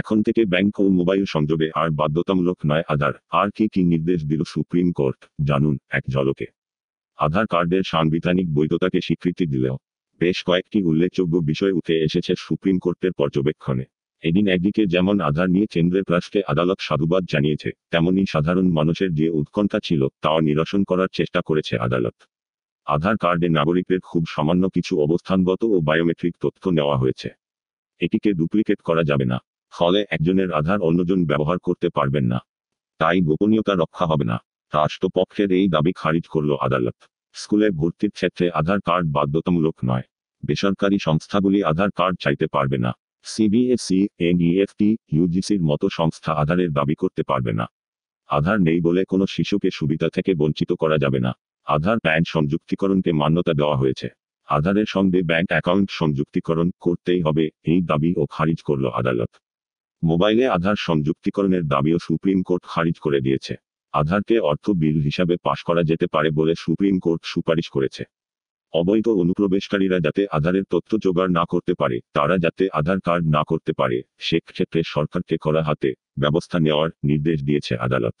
এখন থেকে ব্যাংক ও মোবাইল সংযোগে আর বাধ্যতামূলক নয় আধার আর কি কি নির্দেশ দিল সুপ্রিম কোর্ট জানুন এক ঝলকে আধার কার্ডের সাংবিধানিক বৈধতাকে স্বীকৃতি দিলেও বেশ কয়েকটি উল্লেখযোগ্য বিষয় উঠে এসেছে সুপ্রিম কোর্টের পর্যবেক্ষণে এদিন একদিকে যেমন আধার নিয়ে কেন্দ্রের রাষ্ট্রে আদালত সাধুবাদ জানিয়েছে তেমনই সাধারণ মানুষের যে উৎকণ্ঠা ছিল তাও নিরসন করার চেষ্টা করেছে আদালত আধার কার্ডে নাগরিকদের খুব সামান্য কিছু অবস্থানগত ও বায়োমেট্রিক তথ্য নেওয়া হয়েছে এটিকে ডুপ্লিকেট করা যাবে না ফলে একজনের আধার অন্যজন ব্যবহার করতে পারবেন না তাই গোপনীয়তা রক্ষা হবে না রাষ্ট্রপক্ষের এই দাবি খারিজ করল আদালত স্কুলে ভর্তির ক্ষেত্রে আধার কার্ড বাধ্যতামূলক নয় বেসরকারি সংস্থাগুলি আধার কার্ড চাইতে পারবে না সিবিএসসি এনইএফটি ইউজিসির মতো সংস্থা আধারের দাবি করতে পারবে না আধার নেই বলে কোনো শিশুকে সুবিধা থেকে বঞ্চিত করা যাবে না আধার প্যান সংযুক্তিকরণকে মান্যতা দেওয়া হয়েছে আধারের সঙ্গে ব্যাংক অ্যাকাউন্ট সংযুক্তিকরণ করতেই হবে এই দাবি ও খারিজ করল আদালত মোবাইলে আধার সংযুক্তিকরণের দাবিও সুপ্রিম কোর্ট খারিজ করে দিয়েছে আধারকে অর্থ বিল হিসাবে পাশ করা যেতে পারে বলে সুপ্রিম কোর্ট সুপারিশ করেছে অবৈধ অনুপ্রবেশকারীরা যাতে আধারের তথ্য জোগাড় না করতে পারে তারা যাতে আধার কার্ড না করতে পারে সেক্ষেত্রে সরকারকে করা হাতে ব্যবস্থা নেওয়ার নির্দেশ দিয়েছে আদালত